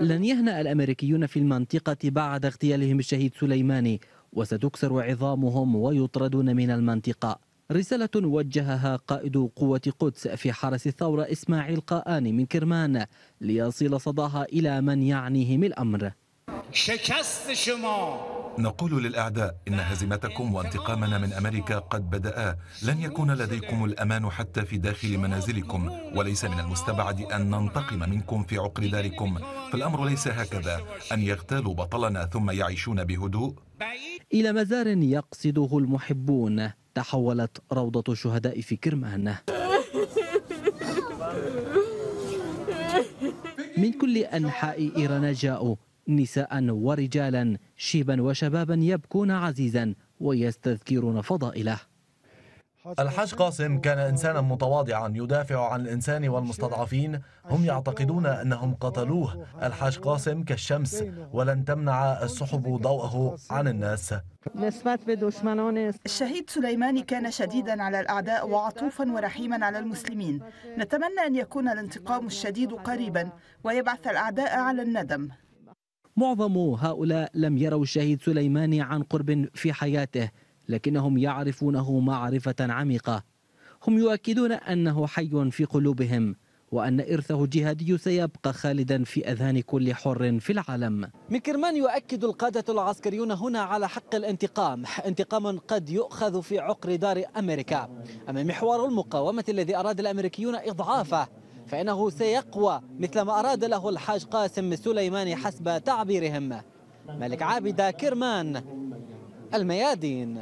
لن يهنأ الأمريكيون في المنطقة بعد اغتيالهم الشهيد سليماني وستكسر عظامهم ويطردون من المنطقة رسالة وجهها قائد قوة قدس في حرس الثورة إسماعيل قاآني من كرمان ليصل صداها إلى من يعنيهم الأمر شكست نقول للأعداء إن هزيمتكم وانتقامنا من أمريكا قد بدأ لن يكون لديكم الأمان حتى في داخل منازلكم وليس من المستبعد أن ننتقم منكم في عقر داركم فالأمر ليس هكذا أن يغتالوا بطلنا ثم يعيشون بهدوء إلى مزار يقصده المحبون تحولت روضة الشهداء في كرمان من كل أنحاء إيران جاءوا نساء ورجالا شيبا وشبابا يبكون عزيزا ويستذكرون فضائله الحاج قاسم كان إنسانا متواضعا يدافع عن الإنسان والمستضعفين هم يعتقدون أنهم قتلوه الحاج قاسم كالشمس ولن تمنع السحب ضوءه عن الناس الشهيد سليماني كان شديدا على الأعداء وعطوفا ورحيما على المسلمين نتمنى أن يكون الانتقام الشديد قريبا ويبعث الأعداء على الندم معظم هؤلاء لم يروا الشهيد سليماني عن قرب في حياته لكنهم يعرفونه معرفة عميقة هم يؤكدون أنه حي في قلوبهم وأن إرثه الجهادي سيبقى خالدا في أذهان كل حر في العالم من كرمان يؤكد القادة العسكريون هنا على حق الانتقام انتقام قد يؤخذ في عقر دار أمريكا أما محور المقاومة الذي أراد الأمريكيون إضعافه فإنه سيقوى مثل ما أراد له الحاج قاسم سليماني حسب تعبيرهم ملك عابدة كرمان الميادين